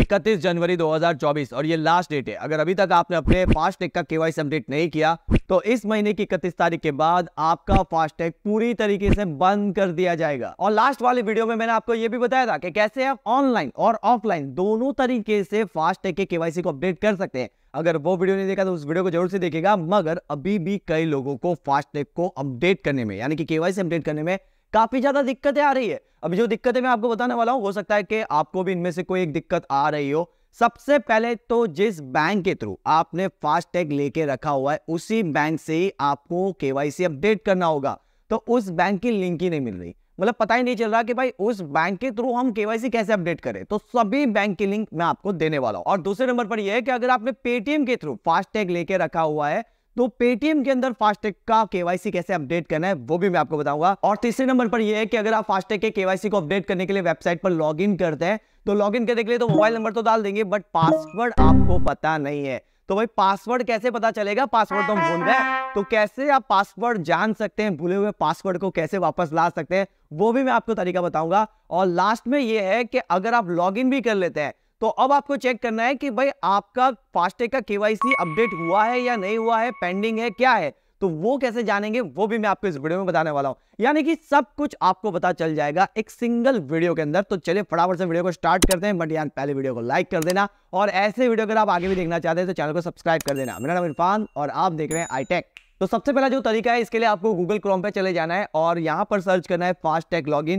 इकतीस जनवरी 2024 और ये लास्ट डेट है अगर अभी तक आपने अपने फास्टैग का केवाईसी अपडेट नहीं किया तो इस महीने की इकतीस तारीख के बाद आपका फास्टैग पूरी तरीके से बंद कर दिया जाएगा और लास्ट वाले वीडियो में मैंने आपको ये भी बताया था कि कैसे आप ऑनलाइन और ऑफलाइन दोनों तरीके से फास्टैग के केवाईसी को अपडेट कर सकते हैं अगर वो वीडियो नहीं देखा तो उस वीडियो को जरूर से देखेगा मगर अभी भी कई लोगों को फास्टैग को अपडेट करने में यानी कि केवाईसी अपडेट करने में काफी ज्यादा दिक्कतें आ रही है अभी जो दिक्कतें मैं आपको बताने वाला हूँ हो सकता है कि आपको भी इनमें से कोई एक दिक्कत आ रही हो सबसे पहले तो जिस बैंक के थ्रू आपने फास्टैग लेके रखा हुआ है उसी बैंक से ही आपको केवाईसी अपडेट करना होगा तो उस बैंक की लिंक ही नहीं मिल रही मतलब पता ही नहीं चल रहा कि भाई उस बैंक के थ्रू हम केवाईसी कैसे अपडेट करें तो सभी बैंक की लिंक मैं आपको देने वाला हूं और दूसरे नंबर पर यह है कि अगर आपने पेटीएम के थ्रू फास्टैग लेके रखा हुआ है तो पेटीएम के अंदर फास्टैग का केवाईसी कैसे अपडेट करना है वो भी मैं आपको बताऊंगा और तीसरे नंबर पर यह है कि अगर आप फास्टैग के केवाईसी को अपडेट करने के लिए वेबसाइट पर लॉगिन करते हैं तो लॉगिन करने के लिए तो मोबाइल नंबर तो डाल देंगे बट पासवर्ड आपको पता नहीं है तो भाई पासवर्ड कैसे पता चलेगा पासवर्ड तो हम भूल गए तो कैसे आप पासवर्ड जान सकते हैं भूले हुए पासवर्ड को कैसे वापस ला सकते हैं वो भी मैं आपको तरीका बताऊंगा और लास्ट में ये है कि अगर आप लॉगिन भी कर लेते हैं तो अब आपको चेक करना है कि भाई आपका फास्टैग का केवाईसी अपडेट हुआ है या नहीं हुआ है पेंडिंग है क्या है तो वो कैसे जानेंगे वो भी मैं आपको इस वीडियो में बताने वाला हूं यानी कि सब कुछ आपको पता चल जाएगा एक सिंगल वीडियो के अंदर तो चलिए फटाफट से वीडियो को स्टार्ट करते हैं बट यार पहले वीडियो को लाइक कर देना और ऐसे वीडियो अगर आप आगे भी देखना चाहते हैं तो चैनल को सब्सक्राइब कर देना मेरा नाम इरफान और आप देख रहे हैं आईटेक तो सबसे पहला जो तरीका है इसके लिए आपको गूगल क्रोम पर चले जाना है और यहां पर सर्च करना है फास्टैग लॉग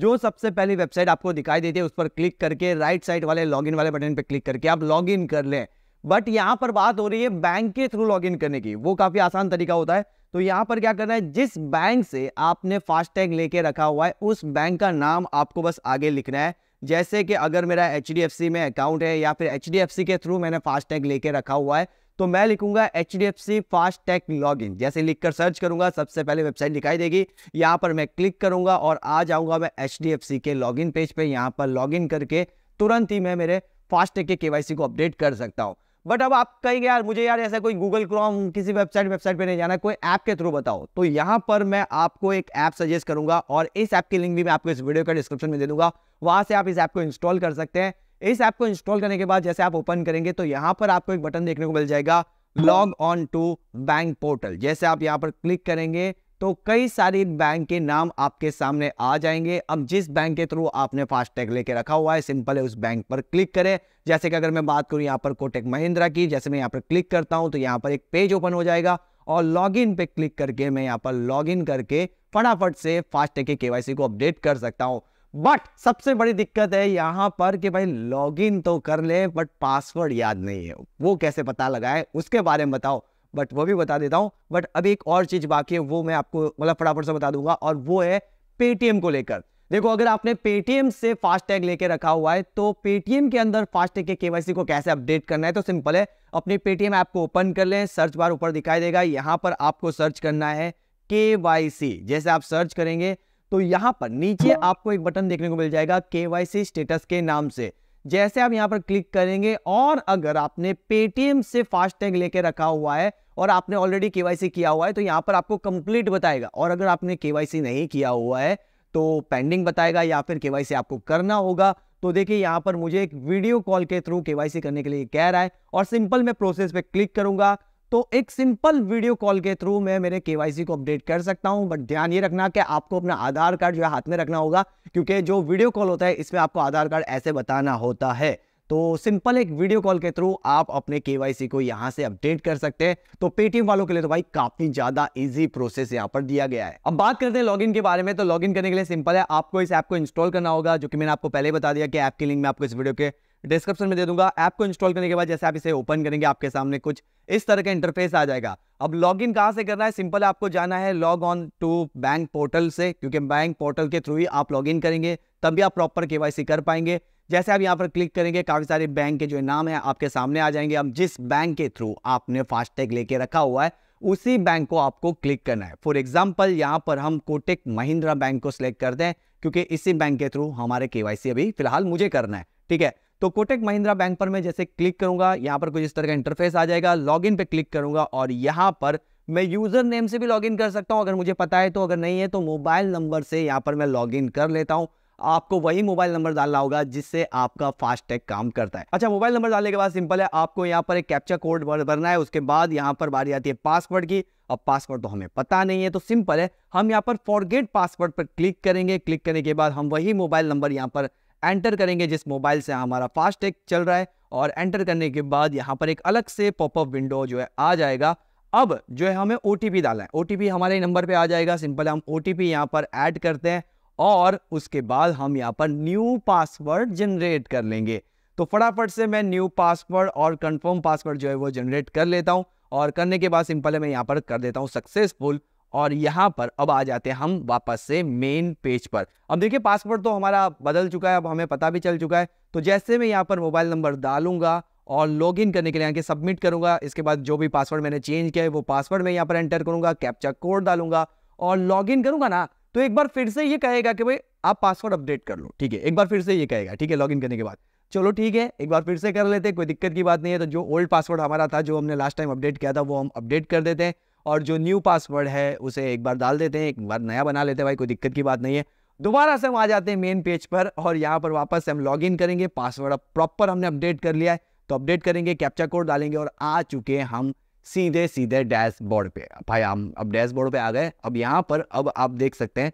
जो सबसे पहली वेबसाइट आपको दिखाई देती है उस पर क्लिक करके राइट साइड वाले लॉगिन वाले बटन पर क्लिक करके आप लॉगिन कर लें बट यहाँ पर बात हो रही है बैंक के थ्रू लॉगिन करने की वो काफी आसान तरीका होता है तो यहाँ पर क्या करना है जिस बैंक से आपने फास्टैग लेके रखा हुआ है उस बैंक का नाम आपको बस आगे लिखना है जैसे कि अगर मेरा एच में अकाउंट है या फिर एच के थ्रू मैंने फास्टैग लेके रखा हुआ है तो मैं लिखूंगा H D F C FASTag log in जैसे लिख कर सर्च करूंगा सबसे पहले वेबसाइट दिखाई देगी यहाँ पर मैं क्लिक करूंगा और आ जाऊंगा मैं एच डी एफ सी के लॉग इन पेज पे यहाँ पर लॉग इन करके तुरंत ही मैं मेरे फास्ट के केवाईसी को अपडेट कर सकता हूँ बट अब आप कहेंगे यार मुझे यार ऐसा कोई गूगल क्रोम किसी वेबसाइट वेबसाइट पे नहीं जाना कोई ऐप के थ्रू बताओ तो यहाँ पर मैं आपको एक ऐप सजेस्ट करूंगा और इस ऐप की लिंक भी मैं आपको इस वीडियो का डिस्क्रिप्शन में दे दूंगा वहां से आप इस ऐप को इंस्टॉल कर सकते हैं इस ऐप को इंस्टॉल करने के बाद जैसे आप ओपन करेंगे तो यहाँ पर आपको एक बटन देखने को मिल जाएगा log on to bank portal जैसे आप यहाँ पर क्लिक करेंगे तो कई सारी बैंक के नाम आपके सामने आ जाएंगे अब जिस बैंक के थ्रू आपने फास्टैग लेके रखा हुआ है सिंपल है उस बैंक पर क्लिक करें जैसे कि अगर मैं बात करूं यहां पर कोटेक महिंद्रा की जैसे मैं यहाँ पर क्लिक करता हूं तो यहाँ पर एक पेज ओपन हो जाएगा और लॉगिन पे क्लिक करके मैं यहां पर लॉगिन करके फटाफट से फास्टैग के केवाईसी को अपडेट कर सकता हूँ बट सबसे बड़ी दिक्कत है यहाँ पर कि भाई लॉगिन तो कर ले बट पासवर्ड याद नहीं है वो कैसे पता लगाए उसके बारे में बताओ बट वो भी बता देता हूँ बट अभी एक और चीज़ बाकी है वो मैं आपको मतलब फटाफट से बता दूंगा और वो है पेटीएम को लेकर देखो अगर आपने पेटीएम से फास्टैग लेके रखा हुआ है तो पेटीएम के अंदर फास्टैग के केवाईसी को कैसे अपडेट करना है तो सिंपल है अपनी पेटीएम ऐप को ओपन कर लें सर्च बार ऊपर दिखाई देगा यहाँ पर आपको सर्च करना है के जैसे आप सर्च करेंगे तो यहाँ पर नीचे हाँ। आपको एक बटन देखने को मिल जाएगा केवाईसी स्टेटस के नाम से जैसे आप यहाँ पर क्लिक करेंगे और अगर आपने पेटीएम से फास्टैग लेके रखा हुआ है और आपने ऑलरेडी केवाईसी किया हुआ है तो यहाँ पर आपको कंप्लीट बताएगा और अगर आपने केवाईसी नहीं किया हुआ है तो पेंडिंग बताएगा या फिर केवाईसी आपको करना होगा तो देखिए यहाँ पर मुझे एक वीडियो कॉल के थ्रू केवाईसी करने के लिए कह रहा है और सिंपल मैं प्रोसेस पे क्लिक करूंगा तो एक सिंपल वीडियो कॉल के थ्रू मैं मेरे केवाईसी को अपडेट कर सकता हूं बट ध्यान ये रखना कि आपको अपना आधार कार्ड जो है हाथ में रखना होगा क्योंकि जो वीडियो कॉल होता है इसमें आपको आधार कार्ड ऐसे बताना होता है तो सिंपल एक वीडियो कॉल के थ्रू आप अपने केवाईसी को यहां से अपडेट कर सकते हैं तो पेटीएम वालों के लिए तो भाई काफी ज्यादा इजी प्रोसेस यहां पर दिया गया है अब बात करते हैं लॉगिन के बारे में तो लॉगिन करने के लिए सिंपल है आपको इस ऐप को इंस्टॉल करना होगा जो कि मैंने आपको पहले बता दिया कि ऐप की लिंक में आपको इस वीडियो के डिस्क्रिप्शन में दे दूंगा ऐप को इंस्टॉल करने के बाद जैसे आप इसे ओपन करेंगे आपके सामने कुछ इस तरह का इंटरफेस आ जाएगा अब लॉग इन कहाँ से करना है सिंपल आपको जाना है log on to bank portal से क्योंकि बैंक पोर्टल के थ्रू ही आप लॉग इन करेंगे तभी आप प्रॉपर के कर पाएंगे जैसे आप यहाँ पर क्लिक करेंगे काफ़ी सारे बैंक के जो नाम है आपके सामने आ जाएंगे अब जिस बैंक के थ्रू आपने फास्टैग लेके रखा हुआ है उसी बैंक को आपको क्लिक करना है फॉर एग्जाम्पल यहाँ पर हम कोटेक महिंद्रा बैंक को सिलेक्ट करते हैं क्योंकि इसी बैंक के थ्रू हमारे केवाईसी अभी फिलहाल मुझे करना है ठीक है तो कोटेक महिंद्रा बैंक पर मैं जैसे क्लिक करूंगा यहाँ पर कुछ इस तरह का इंटरफेस आ जाएगा लॉगिन पे क्लिक करूंगा और यहाँ पर मैं यूजर नेम से भी लॉगिन कर सकता हूँ अगर मुझे पता है तो अगर नहीं है तो मोबाइल नंबर से यहाँ पर मैं लॉगिन कर लेता हूँ आपको वही मोबाइल नंबर डालना होगा जिससे आपका फास्टैग काम करता है अच्छा मोबाइल नंबर डालने के बाद सिंपल है आपको यहाँ पर एक कैप्चा कोड भरना है उसके बाद यहाँ पर बारी आती है पासवर्ड की अब पासवर्ड तो हमें पता नहीं है तो सिंपल है हम यहाँ पर फॉरगेट पासवर्ड पर क्लिक करेंगे क्लिक करने के बाद हम वही मोबाइल नंबर यहाँ पर एंटर करेंगे जिस मोबाइल से हमारा फास्टैग चल रहा है और एंटर करने के बाद यहाँ पर एक अलग से पॉपअप विंडो जो है आ जाएगा अब जो है हमें ओ डालना है ओ हमारे नंबर पर आ जाएगा सिंपल हम ओ टी यहाँ पर ऐड करते हैं और उसके बाद हम यहाँ पर न्यू पासवर्ड जनरेट कर लेंगे तो फटाफट से मैं न्यू पासवर्ड और कंफर्म पासवर्ड जो है वो जनरेट कर लेता हूँ और करने के बाद सिंपल है मैं यहाँ पर कर देता हूँ सक्सेसफुल और यहाँ पर अब आ जाते हैं हम वापस से मेन पेज पर अब देखिए पासवर्ड तो हमारा बदल चुका है अब हमें पता भी चल चुका है तो जैसे मैं यहाँ पर मोबाइल नंबर डालूंगा और लॉग इन करने के लिए यहाँ के सबमिट करूंगा इसके बाद जो भी पासवर्ड मैंने चेंज किया है वो पासवर्ड मैं यहाँ पर एंटर करूंगा कैप्चा कोड डालूंगा और लॉग इन करूंगा ना तो एक बार फिर से ये कहेगा कि भाई आप पासवर्ड अपडेट कर लो ठीक है एक बार फिर से ये कहेगा ठीक है लॉग इन करने के बाद चलो ठीक है एक बार फिर से कर लेते हैं कोई दिक्कत की बात नहीं है तो जो ओल्ड पासवर्ड हमारा था जो हमने लास्ट टाइम अपडेट किया था वो हम अपडेट कर देते हैं और जो न्यू पासवर्ड है उसे एक बार डाल देते हैं एक बार नया बना लेते हैं भाई कोई दिक्कत की बात नहीं है दोबारा से हम आ जाते हैं मेन पेज पर और यहाँ पर वापस से हम लॉग इन करेंगे पासवर्ड अब प्रॉपर हमने अपडेट कर लिया है तो अपडेट करेंगे कैप्चा कोड डालेंगे और आ चुके हम सीधे सीधे डैशबोर्ड पे भाई हम अब डैशबोर्ड पे आ गए अब यहाँ पर अब आप देख सकते हैं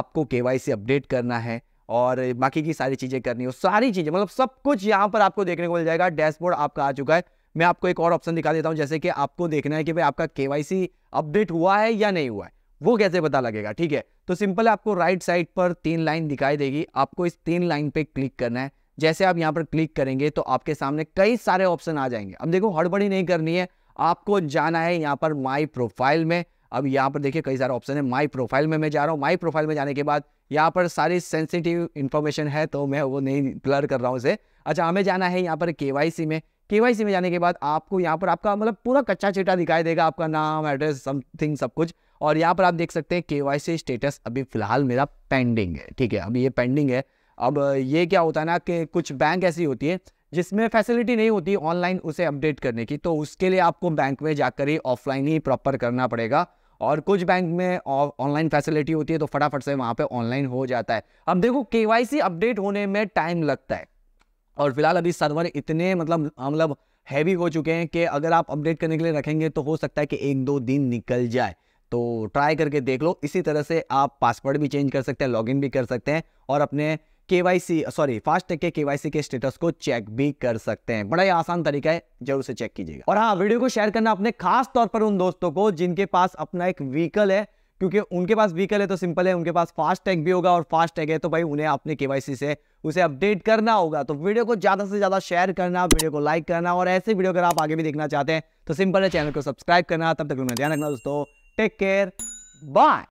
आपको के अपडेट करना है और बाकी की सारी चीज़ें करनी हो सारी चीज़ें मतलब सब कुछ यहाँ पर आपको देखने को मिल जाएगा डैशबोर्ड आपका आ चुका है मैं आपको एक और ऑप्शन दिखा देता हूँ जैसे कि आपको देखना है कि भाई आपका के अपडेट हुआ है या नहीं हुआ है वो कैसे पता लगेगा ठीक है तो सिंपल आपको राइट साइड पर तीन लाइन दिखाई देगी आपको इस तीन लाइन पे क्लिक करना है जैसे आप यहाँ पर क्लिक करेंगे तो आपके सामने कई सारे ऑप्शन आ जाएंगे अब देखो हड़बड़ी नहीं करनी है आपको जाना है यहाँ पर माई प्रोफाइल में अब यहाँ पर देखिए कई सारे ऑप्शन है माई प्रोफाइल में मैं जा रहा हूँ माई प्रोफाइल में जाने के बाद यहाँ पर सारी सेंसिटिव इन्फॉर्मेशन है तो मैं वो नहीं क्लर कर रहा हूँ उसे अच्छा हमें जाना है यहाँ पर के में केवाईसी में जाने के बाद आपको यहाँ पर आपका मतलब पूरा कच्चा चिटा दिखाई देगा आपका नाम एड्रेस समथिंग सब कुछ और यहाँ पर आप देख सकते हैं केवाईसी स्टेटस अभी फिलहाल मेरा पेंडिंग है ठीक है अभी ये पेंडिंग है अब ये क्या होता है ना कि कुछ बैंक ऐसी होती है जिसमें फैसिलिटी नहीं होती ऑनलाइन उसे अपडेट करने की तो उसके लिए आपको बैंक में जाकर ही ऑफलाइन ही प्रॉपर करना पड़ेगा और कुछ बैंक में ऑनलाइन फैसिलिटी होती है तो फटाफट से वहाँ पे ऑनलाइन हो जाता है अब देखो केवाईसी अपडेट होने में टाइम लगता है और फिलहाल अभी सर्वर इतने मतलब हाँ, मतलब हैवी हो चुके हैं कि अगर आप अपडेट करने के लिए रखेंगे तो हो सकता है कि एक दो दिन निकल जाए तो ट्राई करके देख लो इसी तरह से आप पासवर्ड भी चेंज कर सकते हैं लॉगिन भी कर सकते हैं और अपने K Y C sorry FASTag के केवाईसी के स्टेटस को चेक भी कर सकते हैं बड़ा ही आसान तरीका है जरूर से चेक कीजिएगा और हाँ वीडियो को शेयर करना अपने खास तौर पर उन दोस्तों को जिनके पास अपना एक व्हीकल है क्योंकि उनके पास व्हीकल है तो सिंपल है उनके पास फास्ट टैग भी होगा और फास्ट टैग है तो भाई उन्हें अपने के से उसे अपडेट करना होगा तो वीडियो को ज़्यादा से ज़्यादा शेयर करना वीडियो को लाइक करना और ऐसे वीडियो अगर आप आगे भी देखना चाहते हैं तो सिंपल है चैनल को सब्सक्राइब करना तब तक ध्यान रखना दोस्तों टेक केयर बाय